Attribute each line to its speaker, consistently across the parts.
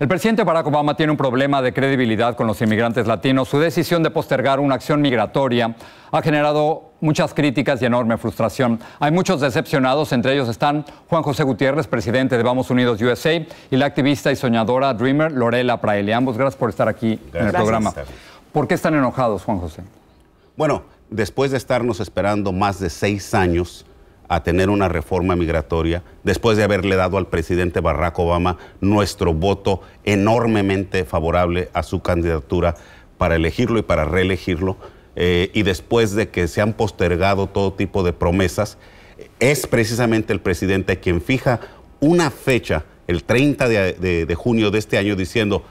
Speaker 1: El presidente Barack Obama tiene un problema de credibilidad con los inmigrantes latinos. Su decisión de postergar una acción migratoria ha generado muchas críticas y enorme frustración. Hay muchos decepcionados, entre ellos están Juan José Gutiérrez, presidente de Vamos Unidos USA, y la activista y soñadora Dreamer Lorela Praele. Ambos, gracias por estar aquí en el programa. ¿Por qué están enojados, Juan José?
Speaker 2: Bueno, después de estarnos esperando más de seis años, a tener una reforma migratoria después de haberle dado al presidente Barack Obama nuestro voto enormemente favorable a su candidatura para elegirlo y para reelegirlo, eh, y después de que se han postergado todo tipo de promesas, es precisamente el presidente quien fija una fecha, el 30 de junio de este año, diciendo,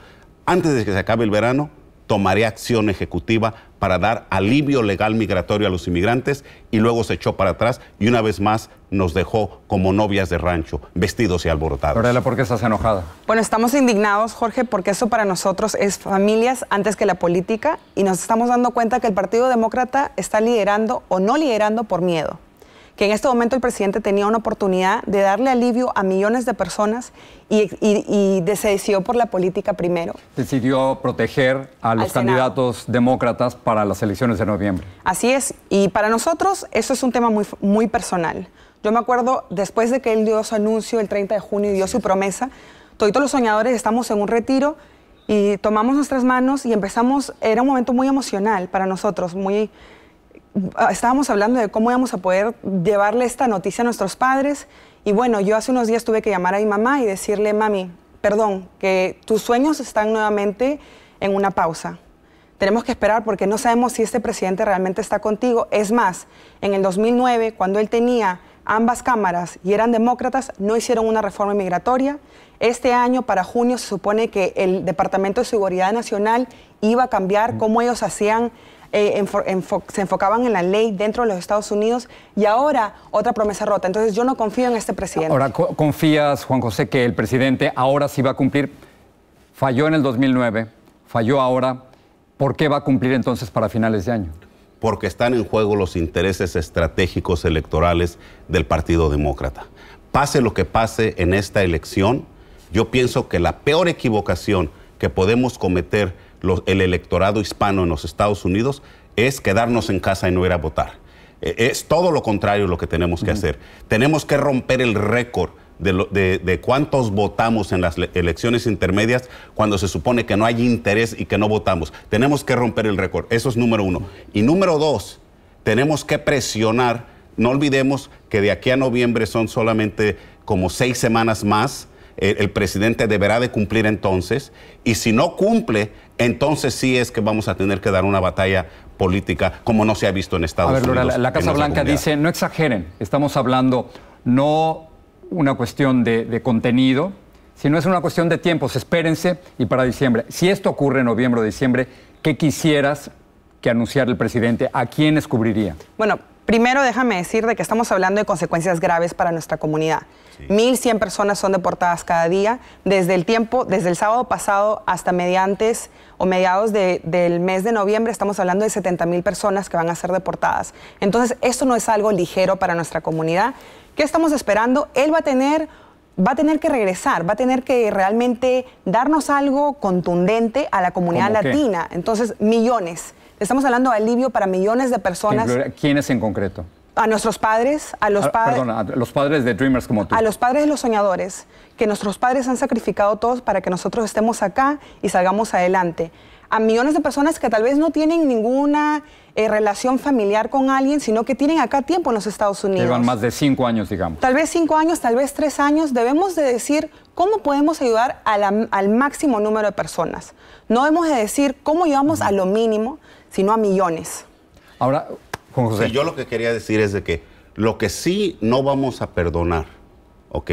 Speaker 2: antes de que se acabe el verano, tomaré acción ejecutiva para dar alivio legal migratorio a los inmigrantes y luego se echó para atrás y una vez más nos dejó como novias de rancho, vestidos y alborotados. Lorela, ¿por qué estás enojada?
Speaker 3: Bueno, estamos indignados, Jorge, porque eso para nosotros es familias antes que la política y nos estamos dando cuenta que el Partido Demócrata está liderando o no liderando por miedo que en este momento el presidente tenía una oportunidad de darle alivio a millones de personas y, se decidió por la política primero.
Speaker 1: Decidió proteger a los candidatos demócratas para las elecciones de noviembre.
Speaker 3: Así es, y para nosotros eso es un tema muy, muy personal. Yo me acuerdo, después de que él dio su anuncio el 30 de junio y dio su promesa, todos los soñadores estamos en un retiro y tomamos nuestras manos y empezamos, era un momento muy emocional para nosotros, muy Ah, estábamos hablando de cómo íbamos a poder llevarle esta noticia a nuestros padres. Y bueno, yo hace unos días tuve que llamar a mi mamá y decirle, mami, perdón, que tus sueños están nuevamente en una pausa. Tenemos que esperar porque no sabemos si este presidente realmente está contigo. Es más, en el 2009, cuando él tenía ambas cámaras y eran demócratas, no hicieron una reforma migratoria. Este año, para junio, se supone que el Departamento de Seguridad Nacional iba a cambiar mm. cómo ellos hacían eh, se enfocaban en la ley dentro de los Estados Unidos y ahora otra promesa rota. Entonces yo no confío en este presidente. Ahora,
Speaker 1: ¿confías, Juan José, que el presidente ahora sí va a cumplir? Falló en el 2009, falló ahora. ¿Por qué va a cumplir entonces para finales de año?
Speaker 2: porque están en juego los intereses estratégicos electorales del Partido Demócrata. Pase lo que pase en esta elección, yo pienso que la peor equivocación que podemos cometer el electorado hispano en los Estados Unidos es quedarnos en casa y no ir a votar. E, es todo lo contrario lo que tenemos que hacer. Tenemos que romper el récord de, de, cuántos votamos en las elecciones intermedias cuando se supone que no hay interés y que no votamos. Tenemos que romper el récord. Eso es número uno. Y número dos, tenemos que presionar. No olvidemos que de aquí a noviembre son solamente como seis semanas más el presidente deberá de cumplir entonces, y si no cumple, entonces sí es que vamos a tener que dar una batalla política como no se ha visto en Estados a ver, Unidos. La, Casa Blanca dice,
Speaker 1: no exageren, estamos hablando no una cuestión de, de contenido, sino es una cuestión de tiempos, espérense y para diciembre. Si esto ocurre en noviembre o diciembre, ¿qué quisieras que anunciara el presidente? ¿A quiénes cubriría?
Speaker 3: Bueno, Primero, déjame decir de que estamos hablando de consecuencias graves para nuestra comunidad. 1.100 personas son deportadas cada día. Desde el tiempo, desde el sábado pasado hasta o mediados del mes de noviembre, estamos hablando de 70.000 personas que van a ser deportadas. Entonces, esto no es algo ligero para nuestra comunidad. ¿Qué estamos esperando? Él va a tener va a tener que regresar, va a tener que realmente darnos algo contundente a la comunidad latina. Entonces, millones Estamos hablando de alivio para millones de personas.
Speaker 1: ¿Quiénes en concreto?
Speaker 3: a nuestros padres, a los ah, padres. a
Speaker 1: los padres de Dreamers como tú. A
Speaker 3: los padres de los soñadores, que nuestros padres han sacrificado todos para que nosotros estemos acá y salgamos adelante. A millones de personas que tal vez no tienen ninguna eh, relación familiar con alguien, sino que tienen acá tiempo en los Estados Unidos. Llevan
Speaker 1: más de cinco años,
Speaker 3: digamos. Tal vez cinco años, tal vez tres años. Debemos de decir cómo podemos ayudar al máximo número de personas. No debemos de decir cómo llevamos a lo mínimo, sino a millones.
Speaker 1: Ahora, Juan José. yo lo
Speaker 2: que quería decir es de que lo que sí no vamos a perdonar, ¿ok?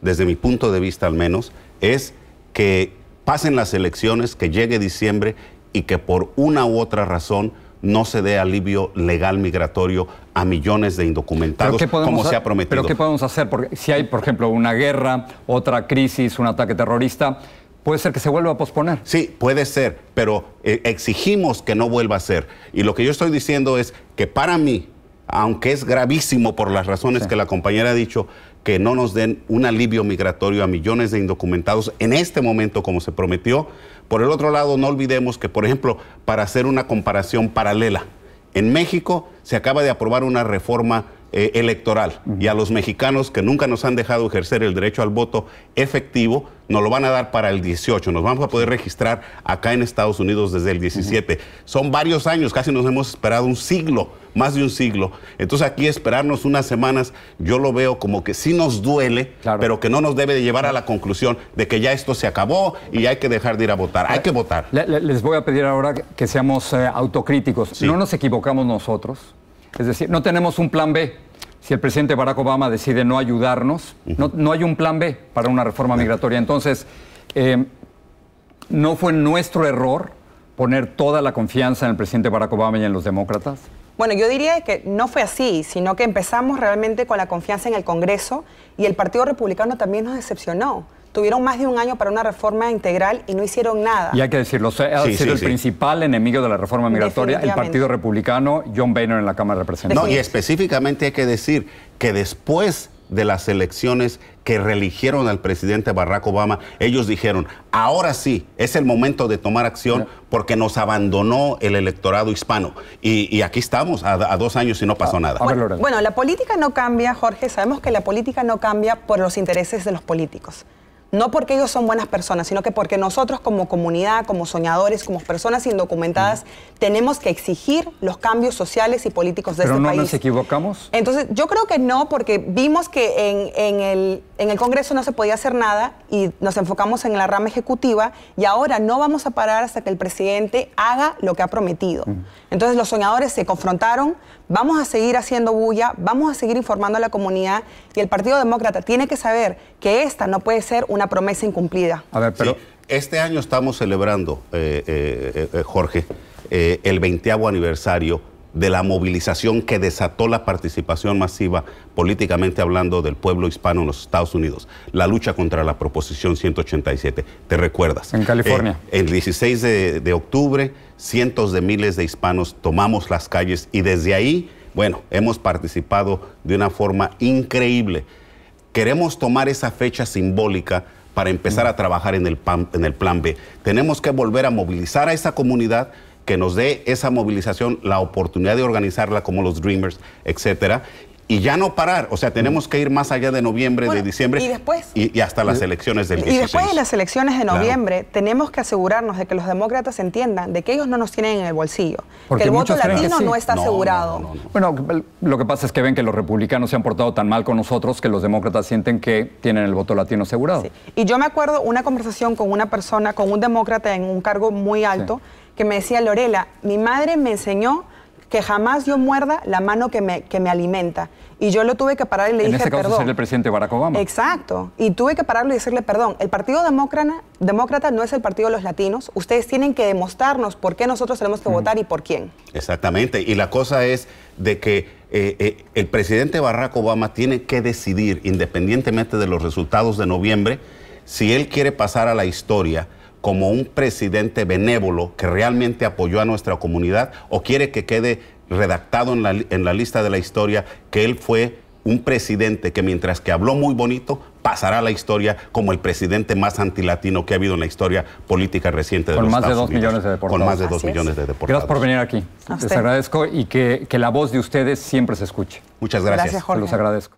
Speaker 2: Desde mi punto de vista al menos, es que pasen las elecciones, que llegue diciembre y que por una u otra razón no se dé alivio legal migratorio a millones de indocumentados como se ha prometido. Pero ¿qué
Speaker 1: podemos hacer? Porque si hay, por ejemplo, una guerra, otra crisis, un ataque terrorista, Puede ser que se vuelva a posponer. Sí, puede ser, pero eh, exigimos que no vuelva a ser. Y
Speaker 2: lo que yo estoy diciendo es que para mí, aunque es gravísimo por las razones que la compañera ha dicho, que no nos den un alivio migratorio a millones de indocumentados en este momento como se prometió. Por el otro lado, no olvidemos que, por ejemplo, para hacer una comparación paralela, en México se acaba de aprobar una reforma eh, electoral y a los mexicanos que nunca nos han dejado ejercer el derecho al voto efectivo, nos lo van a dar para el 18. Nos vamos a poder registrar acá en Estados Unidos desde el 17. Son varios años, casi nos hemos esperado un siglo, más de un siglo. Entonces aquí esperarnos unas semanas, yo lo veo como que sí nos duele, pero que no nos debe de llevar a la conclusión de que ya esto se acabó y hay que dejar de ir a votar. Hay
Speaker 1: ah, que votar. les voy a pedir ahora que seamos eh, autocríticos. No nos equivocamos nosotros es decir, no tenemos un plan B. Si el presidente Barack Obama decide no ayudarnos, no, hay un plan B para una reforma migratoria. Entonces, eh, ¿no fue nuestro error poner toda la confianza en el presidente Barack Obama y en los demócratas?
Speaker 3: Bueno, yo diría que no fue así, sino que empezamos realmente con la confianza en el Congreso y el Partido Republicano también nos decepcionó tuvieron más de un año para una reforma integral y no hicieron nada.
Speaker 1: Y hay que decirlo, ha sido el principal enemigo de la reforma migratoria, el Partido Republicano, John Boehner en la Cámara de Representantes. No, y específicamente hay que decir que después
Speaker 2: de las elecciones que religieron al presidente Barack Obama, ellos dijeron, ahora sí, es el momento de tomar acción porque nos abandonó el electorado hispano. Y, aquí estamos a, dos años y no pasó ah, nada. bueno,
Speaker 3: la política no cambia, Jorge, sabemos que la política no cambia por los intereses de los políticos no porque ellos son buenas personas, sino que porque nosotros como comunidad, como soñadores, como personas indocumentadas, tenemos que exigir los cambios sociales y políticos de este país. ¿No nos
Speaker 1: equivocamos?
Speaker 3: Entonces, yo creo que no, porque vimos que en, el, Congreso no se podía hacer nada y nos enfocamos en la rama ejecutiva y ahora no vamos a parar hasta que el presidente haga lo que ha prometido. Entonces, los soñadores se confrontaron, vamos a seguir haciendo bulla, vamos a seguir informando a la comunidad y el Partido Demócrata tiene que saber que esta no puede ser una promesa incumplida.
Speaker 1: A ver, pero
Speaker 2: este año estamos celebrando, eh, eh, eh, Jorge, el 20 aniversario de la movilización que desató la participación masiva, políticamente hablando, del pueblo hispano en los Estados Unidos, la lucha contra la Proposición 187. ¿Te recuerdas? En California. el 16 de octubre, cientos de miles de hispanos tomamos las calles y desde ahí, bueno, hemos participado de una forma increíble Queremos tomar esa fecha simbólica para empezar a trabajar en el, plan B. Tenemos que volver a movilizar a esa comunidad que nos dé esa movilización, la oportunidad de organizarla como los Dreamers, etcétera, y ya no parar. O sea, mm. tenemos que ir más allá de noviembre, de diciembre. Y después. Y, hasta las mm. elecciones del 16. Y después de
Speaker 3: las elecciones de noviembre, tenemos que asegurarnos de que los demócratas entiendan de que ellos no nos tienen en el bolsillo. Porque que el voto latino no está asegurado.
Speaker 1: bueno, lo que pasa es que ven que los republicanos se han portado tan mal con nosotros que los demócratas sienten que tienen el voto latino asegurado.
Speaker 3: Y yo me acuerdo una conversación con una persona, con un demócrata en un cargo muy alto, que me decía, Lorela, mi madre me enseñó que jamás yo muerda la mano que me, que me alimenta. Y yo lo tuve que parar y le en ese caso el
Speaker 1: presidente Barack Obama.
Speaker 3: Exacto. Y tuve que pararlo y decirle perdón. El Partido Demócrata, no es el partido de los latinos. Ustedes tienen que demostrarnos por qué nosotros tenemos que votar y por quién.
Speaker 1: Exactamente.
Speaker 2: Y la cosa es de que eh, eh, el presidente Barack Obama tiene que decidir, independientemente de los resultados de noviembre, si él quiere pasar a la historia como un presidente benévolo que realmente apoyó a nuestra comunidad o quiere que quede redactado en la, lista de la historia que él fue un presidente que mientras que habló muy bonito, pasará a la historia como el presidente más antilatino que ha habido en la historia política reciente de Con más de dos millones de deportados. Con más de dos millones de deportados. Gracias por
Speaker 1: venir aquí. Les agradezco y que, que, la voz de ustedes siempre se escuche. Muchas gracias. Gracias, Jorge. Los agradezco.